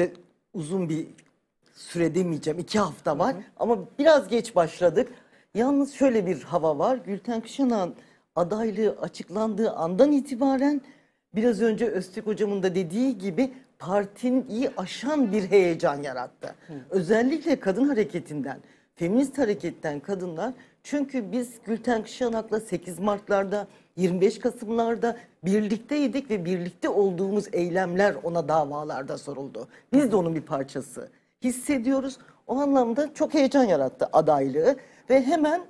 müddet uzun bir süre demeyeceğim. iki hafta var hı hı. ama biraz geç başladık. Yalnız şöyle bir hava var. Gülten Kışanan adaylığı açıklandığı andan itibaren biraz önce Öztürk hocamın da dediği gibi partiyi aşan bir heyecan yarattı. Hı. Özellikle kadın hareketinden, feminist hareketten kadınlar. Çünkü biz Gülten Kışanak'la 8 Mart'larda 25 Kasım'larda birlikteydik ve birlikte olduğumuz eylemler ona davalarda soruldu. Biz de onun bir parçası. Hissediyoruz. O anlamda çok heyecan yarattı adaylığı ve hemen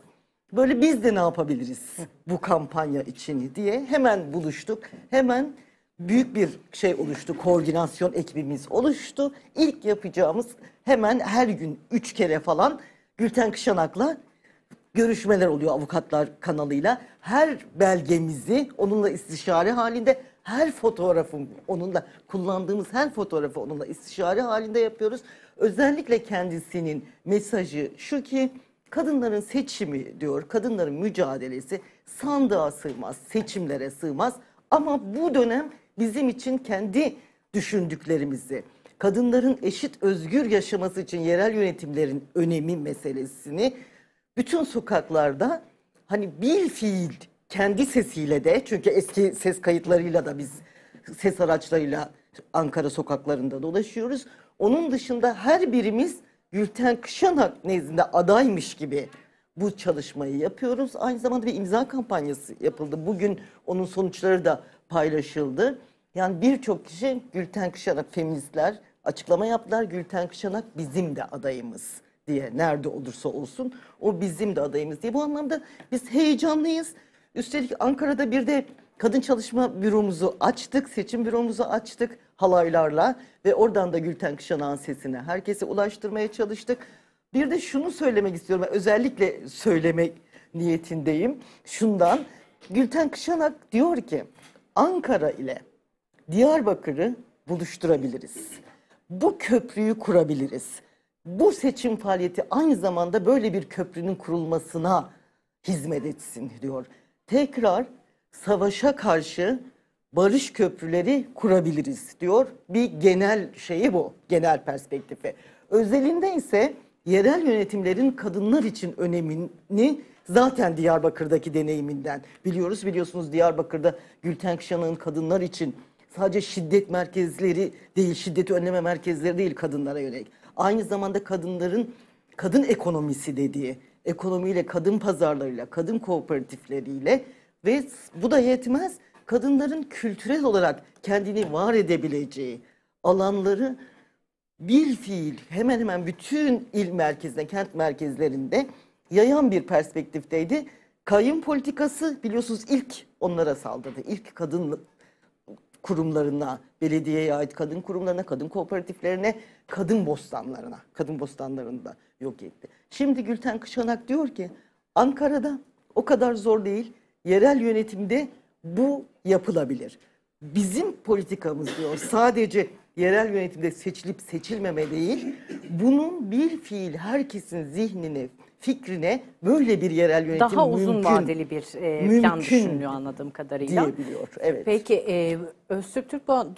böyle biz de ne yapabiliriz bu kampanya için diye hemen buluştuk. Hemen büyük bir şey oluştu. Koordinasyon ekibimiz oluştu. İlk yapacağımız hemen her gün üç kere falan Gülten Kışanak'la görüşmeler oluyor avukatlar kanalıyla. Her belgemizi onunla istişare halinde her fotoğrafım onunla kullandığımız her fotoğrafı onunla istişare halinde yapıyoruz. Özellikle kendisinin mesajı şu ki kadınların seçimi diyor, kadınların mücadelesi sandığa sığmaz, seçimlere sığmaz. Ama bu dönem bizim için kendi düşündüklerimizi, kadınların eşit özgür yaşaması için yerel yönetimlerin önemi meselesini bütün sokaklarda hani bil fiil kendi sesiyle de çünkü eski ses kayıtlarıyla da biz ses araçlarıyla Ankara sokaklarında dolaşıyoruz. Onun dışında her birimiz Gülten Kışanak nezdinde adaymış gibi bu çalışmayı yapıyoruz. Aynı zamanda bir imza kampanyası yapıldı. Bugün onun sonuçları da paylaşıldı. Yani birçok kişi Gülten Kışanak feministler açıklama yaptılar. Gülten Kışanak bizim de adayımız diye nerede olursa olsun o bizim de adayımız diye. Bu anlamda biz heyecanlıyız. Üstelik Ankara'da bir de kadın çalışma büromuzu açtık, seçim büromuzu açtık halaylarla ve oradan da Gülten Kışanağ'ın sesine herkese ulaştırmaya çalıştık. Bir de şunu söylemek istiyorum, özellikle söylemek niyetindeyim. Şundan, Gülten Kışanak diyor ki Ankara ile Diyarbakır'ı buluşturabiliriz. Bu köprüyü kurabiliriz bu seçim faaliyeti aynı zamanda böyle bir köprünün kurulmasına hizmet etsin diyor. Tekrar savaşa karşı barış köprüleri kurabiliriz diyor. Bir genel şeyi bu, genel perspektifi. Özelinde ise yerel yönetimlerin kadınlar için önemini zaten Diyarbakır'daki deneyiminden biliyoruz. Biliyorsunuz Diyarbakır'da Gülten Kışan'ın kadınlar için sadece şiddet merkezleri değil, şiddeti önleme merkezleri değil kadınlara yönelik aynı zamanda kadınların kadın ekonomisi dediği ekonomiyle, kadın pazarlarıyla, kadın kooperatifleriyle ve bu da yetmez kadınların kültürel olarak kendini var edebileceği alanları bir fiil hemen hemen bütün il merkezinde, kent merkezlerinde yayan bir perspektifteydi. Kayın politikası biliyorsunuz ilk onlara saldırdı. İlk kadın kurumlarına, belediyeye ait kadın kurumlarına, kadın kooperatiflerine, kadın bostanlarına, kadın bostanlarında yok etti. Şimdi Gülten Kışanak diyor ki Ankara'da o kadar zor değil, yerel yönetimde bu yapılabilir. Bizim politikamız diyor sadece yerel yönetimde seçilip seçilmeme değil, bunun bir fiil herkesin zihnine, fikrine böyle bir yerel yönetim Daha mümkün, uzun vadeli bir e, plan düşünülüyor anladığım kadarıyla. Diyebiliyor. Evet. Peki e, Öztürk Türk bu